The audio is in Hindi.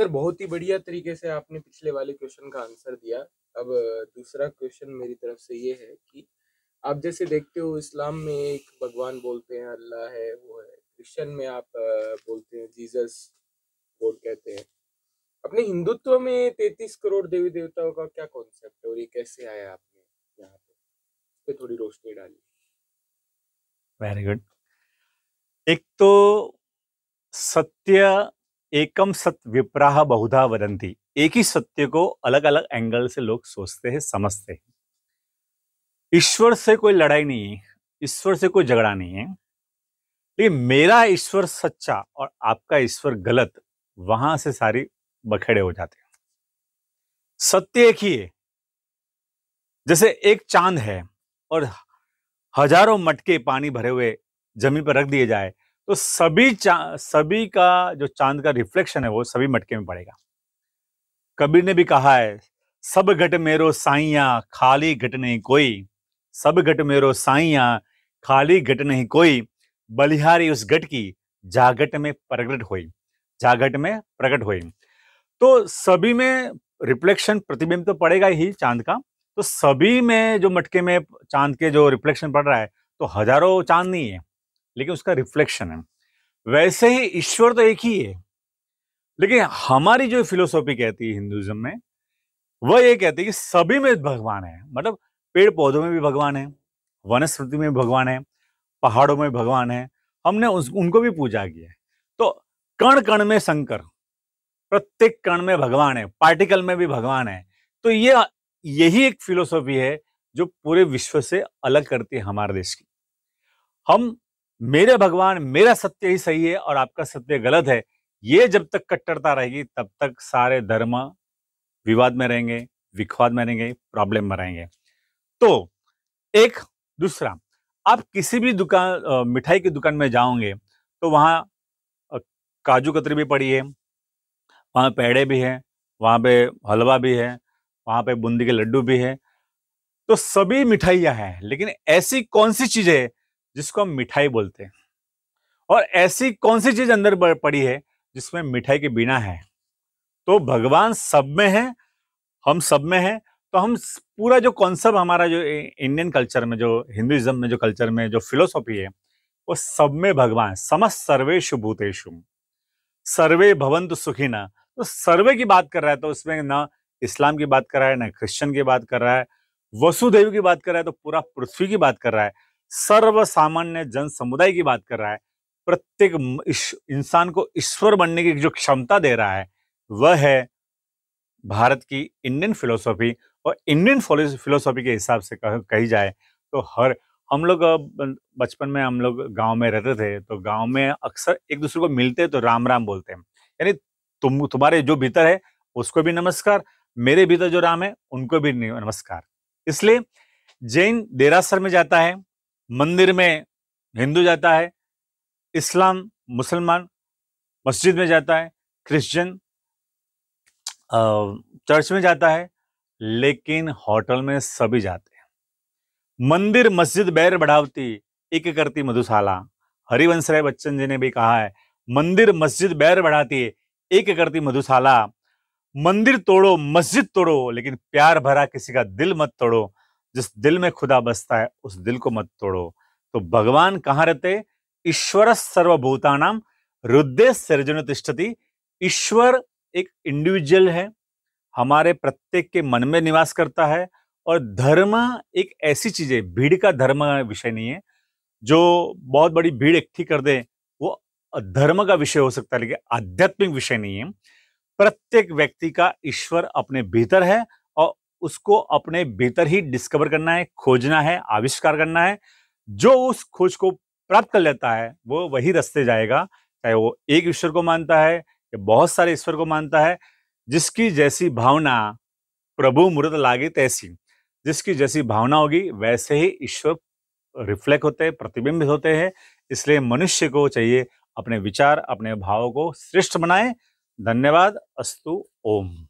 सर बहुत ही बढ़िया तरीके से आपने पिछले वाले क्वेश्चन का आंसर दिया अब दूसरा क्वेश्चन मेरी तरफ से ये है कि आप जैसे देखते हो इस्लाम में एक भगवान बोलते हैं अल्लाह है वो है क्रिश्चन में आप बोलते हैं जीसस गॉड कहते हैं अपने हिंदुत्व में तैतीस करोड़ देवी देवताओं का क्या कॉन्सेप्ट है और ये कैसे आया आपने यहाँ पे इस पर थोड़ी रोशनी डाली वेरी गुड एक तो सत्य एकम सत्य विप्राह बहुधा वदंती एक ही सत्य को अलग अलग एंगल से लोग सोचते हैं समझते हैं ईश्वर से कोई लड़ाई नहीं है ईश्वर से कोई झगड़ा नहीं है लेकिन मेरा ईश्वर सच्चा और आपका ईश्वर गलत वहां से सारी बखेड़े हो जाते हैं सत्य एक ही है जैसे एक चांद है और हजारों मटके पानी भरे हुए जमीन पर रख दिए जाए तो सभी सभी का जो चांद का रिफ्लेक्शन है वो सभी मटके में पड़ेगा कबीर ने भी कहा है सब घट मेरो साइया खाली घट नहीं कोई सब घट मेरो साइया खाली घट नहीं कोई बलिहारी उस घट की जागट में प्रकट हुई जागट में प्रकट हुई तो सभी में रिफ्लेक्शन प्रतिबिंब तो पड़ेगा ही चांद का तो सभी में जो मटके में चांद के जो रिफ्लेक्शन पड़ रहा है तो हजारों चांद नहीं है लेकिन उसका रिफ्लेक्शन है वैसे ही ईश्वर तो एक ही है लेकिन हमारी जो फिलोसॉफी कहती है हिंदुज्म में वह ये कहती है कि सभी में भगवान है मतलब पेड़ पौधों में भी भगवान है वनस्पति में भगवान है पहाड़ों में भगवान है हमने उस, उनको भी पूजा किया है तो कण कण में शंकर प्रत्येक कण में भगवान है पार्टिकल में भी भगवान है तो ये यही एक फिलोसॉफी है जो पूरे विश्व से अलग करती है हमारे देश की हम मेरे भगवान मेरा सत्य ही सही है और आपका सत्य गलत है ये जब तक कट्टरता रहेगी तब तक सारे धर्म विवाद में रहेंगे विखवाद में रहेंगे प्रॉब्लम में रहेंगे तो एक दूसरा आप किसी भी दुकान मिठाई की दुकान में जाओगे तो वहाँ काजू कतरी भी पड़ी है वहाँ पेड़े भी हैं वहाँ पे हलवा भी है वहाँ पे बूंदी के लड्डू भी है तो सभी मिठाइयाँ हैं लेकिन ऐसी कौन सी चीजें जिसको हम मिठाई बोलते हैं और ऐसी कौन सी चीज अंदर पड़ी है जिसमें मिठाई के बिना है तो भगवान सब में है हम सब में है तो हम पूरा जो कॉन्सेप्ट हमारा जो इंडियन कल्चर में जो हिंदुइज्म में जो कल्चर में जो फिलोसॉफी है वो सब में भगवान समस्त सर्वेशु भूतेशु सर्वे भवंत सुखी ना तो सर्वे की बात कर रहा है तो उसमें ना इस्लाम की बात कर रहा है ना क्रिश्चियन की बात कर रहा है वसुदेव की बात कर रहा है तो पूरा पृथ्वी की बात कर रहा है सर्व सामान्य जन समुदाय की बात कर रहा है प्रत्येक इंसान को ईश्वर बनने की जो क्षमता दे रहा है वह है भारत की इंडियन फिलोसॉफी और इंडियन फिलोसॉफी के हिसाब से कह, कही जाए तो हर हम लोग बचपन में हम लोग गांव में रहते थे तो गांव में अक्सर एक दूसरे को मिलते तो राम राम बोलते हैं यानी तुम तुम्हारे जो भीतर है उसको भी नमस्कार मेरे भीतर जो राम है उनको भी नमस्कार इसलिए जैन देरासर में जाता है मंदिर में हिंदू जाता है इस्लाम मुसलमान मस्जिद में जाता है क्रिश्चियन चर्च में जाता है लेकिन होटल में सभी जाते हैं मंदिर मस्जिद बैर बढ़ावती एक करती मधुशाला हरिवंश राय बच्चन जी ने भी कहा है मंदिर मस्जिद बैर बढ़ाती एक करती मधुशाला मंदिर तोड़ो मस्जिद तोड़ो लेकिन प्यार भरा किसी का दिल मत तोड़ो जिस दिल में खुदा बसता है उस दिल को मत तोड़ो तो भगवान कहाँ रहते ईश्वर सर्वभूतानाम रुद्रे सृजन तिष्ठति ईश्वर एक इंडिविजुअल है हमारे प्रत्येक के मन में निवास करता है और धर्म एक ऐसी चीज है भीड़ का धर्म विषय नहीं है जो बहुत बड़ी भीड़ इकट्ठी कर दे वो धर्म का विषय हो सकता है लेकिन आध्यात्मिक विषय नहीं है प्रत्येक व्यक्ति का ईश्वर अपने भीतर है उसको अपने भीतर ही डिस्कवर करना है खोजना है आविष्कार करना है जो उस खोज को प्राप्त कर लेता है वो वही रास्ते जाएगा चाहे वो एक ईश्वर को मानता है या बहुत सारे ईश्वर को मानता है जिसकी जैसी भावना प्रभु मुहूर्त लागे तैसी जिसकी जैसी भावना होगी वैसे ही ईश्वर रिफ्लेक्ट होते हैं प्रतिबिंबित होते हैं इसलिए मनुष्य को चाहिए अपने विचार अपने भाव को श्रेष्ठ बनाए धन्यवाद अस्तु ओम